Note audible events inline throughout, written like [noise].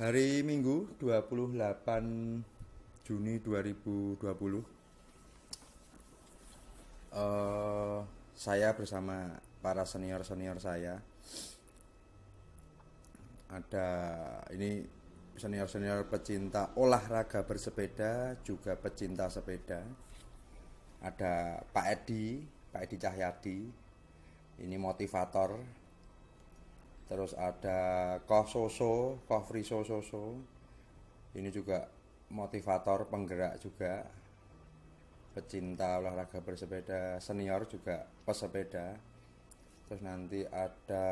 Hari Minggu 28 Juni 2020 uh, eh, Saya bersama para senior-senior saya Ada ini senior-senior pecinta olahraga bersepeda Juga pecinta sepeda Ada Pak Edi, Pak Edi Cahyadi Ini motivator terus ada koh soso koh friso soso ini juga motivator penggerak juga pecinta olahraga bersepeda senior juga pesepeda terus nanti ada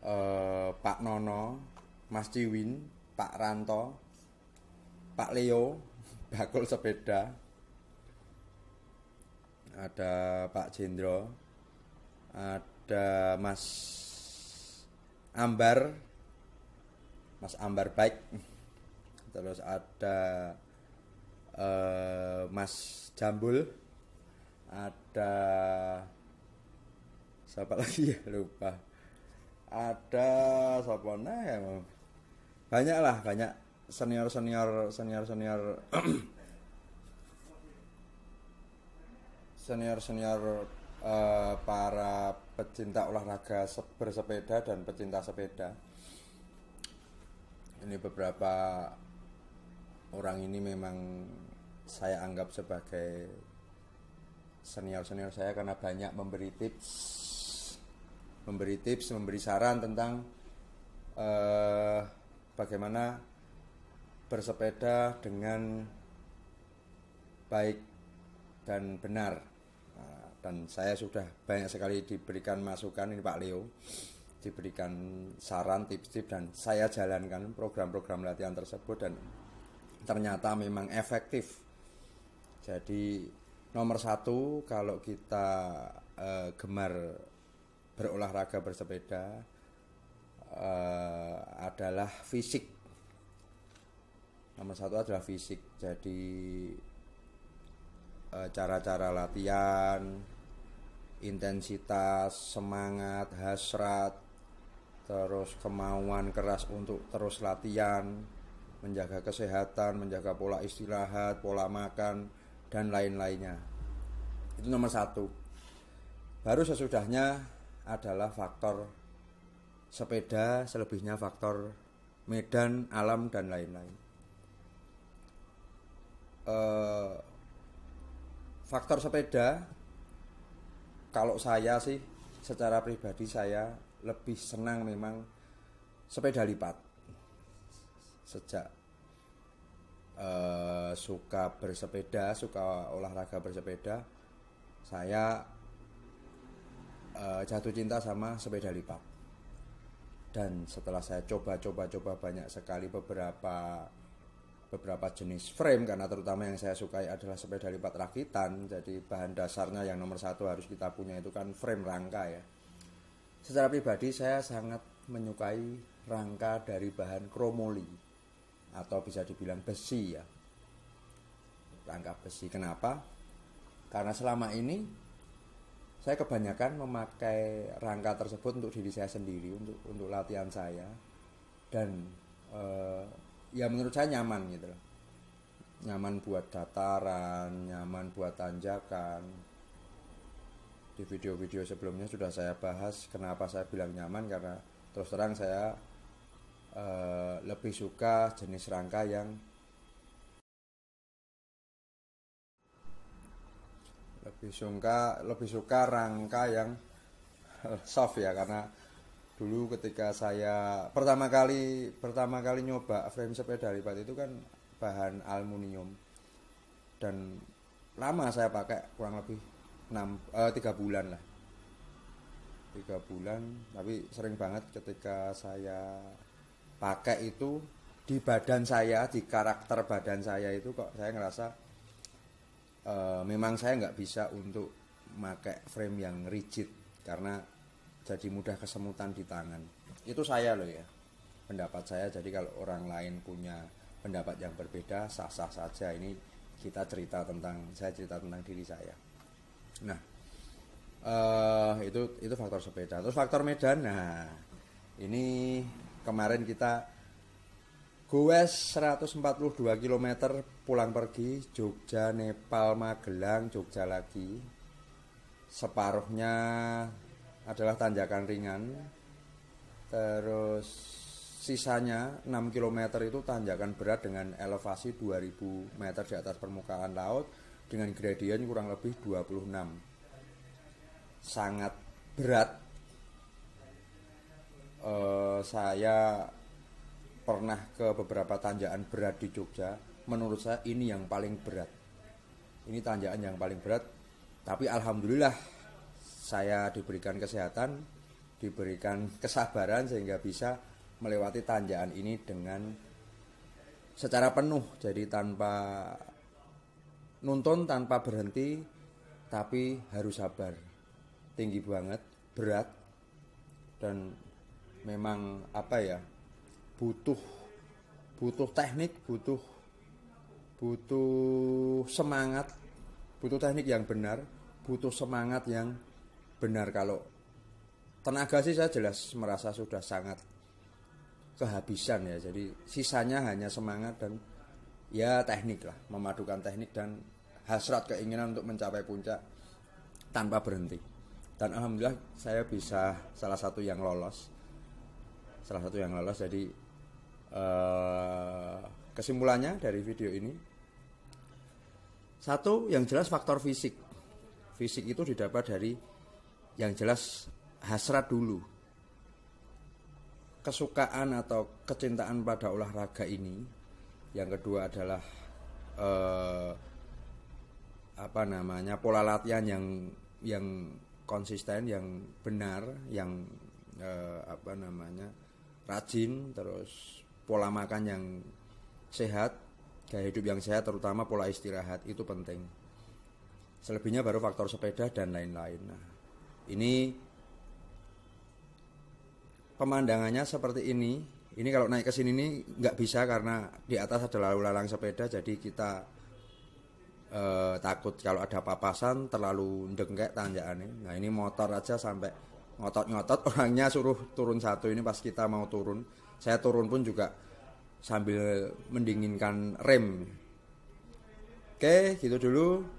eh, Pak Nono Mas Ciwin Pak Ranto Pak Leo [laughs] bakul sepeda ada Pak Jendro ada ada Mas Ambar Mas Ambar baik terus ada uh, Mas Jambul ada siapa lagi ya lupa ada siapa nah ya banyak lah banyak senior senior senior senior [clears throat] senior senior uh, para pecinta olahraga bersepeda dan pecinta sepeda. Ini beberapa orang ini memang saya anggap sebagai senior-senior saya karena banyak memberi tips, memberi tips, memberi saran tentang uh, bagaimana bersepeda dengan baik dan benar dan saya sudah banyak sekali diberikan masukan ini Pak Leo diberikan saran tips-tips dan saya jalankan program-program latihan tersebut dan ternyata memang efektif jadi nomor satu kalau kita e, gemar berolahraga bersepeda e, adalah fisik nomor satu adalah fisik jadi eh, cara-cara latihan intensitas, semangat, hasrat, terus kemauan keras untuk terus latihan, menjaga kesehatan, menjaga pola istirahat, pola makan, dan lain-lainnya. Itu nomor satu. Baru sesudahnya adalah faktor sepeda, selebihnya faktor medan, alam, dan lain-lain. Eh, faktor sepeda kalau saya sih secara pribadi saya lebih senang memang sepeda lipat sejak uh, suka bersepeda suka olahraga bersepeda saya uh, jatuh cinta sama sepeda lipat dan setelah saya coba-coba-coba banyak sekali beberapa beberapa jenis frame karena terutama yang saya sukai adalah sepeda lipat rakitan jadi bahan dasarnya yang nomor satu harus kita punya itu kan frame rangka ya secara pribadi saya sangat menyukai rangka dari bahan kromoli atau bisa dibilang besi ya rangka besi kenapa karena selama ini saya kebanyakan memakai rangka tersebut untuk diri saya sendiri untuk untuk latihan saya dan eh, ya menurut saya nyaman gitu loh nyaman buat dataran nyaman buat tanjakan di video-video sebelumnya sudah saya bahas kenapa saya bilang nyaman karena terus terang saya uh, lebih suka jenis rangka yang lebih suka lebih suka rangka yang eh, soft ya karena dulu ketika saya pertama kali pertama kali nyoba frame sepeda lipat itu kan bahan aluminium dan lama saya pakai kurang lebih enam eh, 3 bulan lah tiga bulan tapi sering banget ketika saya pakai itu di badan saya di karakter badan saya itu kok saya ngerasa eh, memang saya nggak bisa untuk pakai frame yang rigid karena jadi mudah kesemutan di tangan itu saya loh ya pendapat saya jadi kalau orang lain punya pendapat yang berbeda sah-sah saja ini kita cerita tentang saya cerita tentang diri saya nah uh, itu itu faktor sepeda terus faktor medan nah ini kemarin kita goes 142 km pulang pergi Jogja Nepal Magelang Jogja lagi separuhnya adalah tanjakan ringan. Terus sisanya 6 km itu tanjakan berat dengan elevasi 2000 meter di atas permukaan laut dengan gradien kurang lebih 26. Sangat berat. e, saya pernah ke beberapa tanjakan berat di Jogja. Menurut saya ini yang paling berat. Ini tanjakan yang paling berat. Tapi alhamdulillah saya diberikan kesehatan, diberikan kesabaran sehingga bisa melewati tanjakan ini dengan secara penuh, jadi tanpa nonton tanpa berhenti, tapi harus sabar. Tinggi banget, berat, dan memang apa ya, butuh butuh teknik, butuh butuh semangat, butuh teknik yang benar, butuh semangat yang benar kalau tenaga sih saya jelas merasa sudah sangat kehabisan ya jadi sisanya hanya semangat dan ya teknik lah memadukan teknik dan hasrat keinginan untuk mencapai puncak tanpa berhenti dan alhamdulillah saya bisa salah satu yang lolos salah satu yang lolos jadi eh, kesimpulannya dari video ini satu yang jelas faktor fisik fisik itu didapat dari yang jelas hasrat dulu kesukaan atau kecintaan pada olahraga ini yang kedua adalah eh, apa namanya pola latihan yang yang konsisten yang benar yang eh, apa namanya rajin terus pola makan yang sehat gaya hidup yang sehat terutama pola istirahat itu penting selebihnya baru faktor sepeda dan lain-lain nah ini pemandangannya seperti ini. Ini kalau naik ke sini ini nggak bisa karena di atas ada lalu lalang sepeda, jadi kita eh, takut kalau ada papasan terlalu dengkek tanjakannya. Nah ini motor aja sampai ngotot-ngotot [laughs] orangnya suruh turun satu ini pas kita mau turun. Saya turun pun juga sambil mendinginkan rem. Oke, gitu dulu.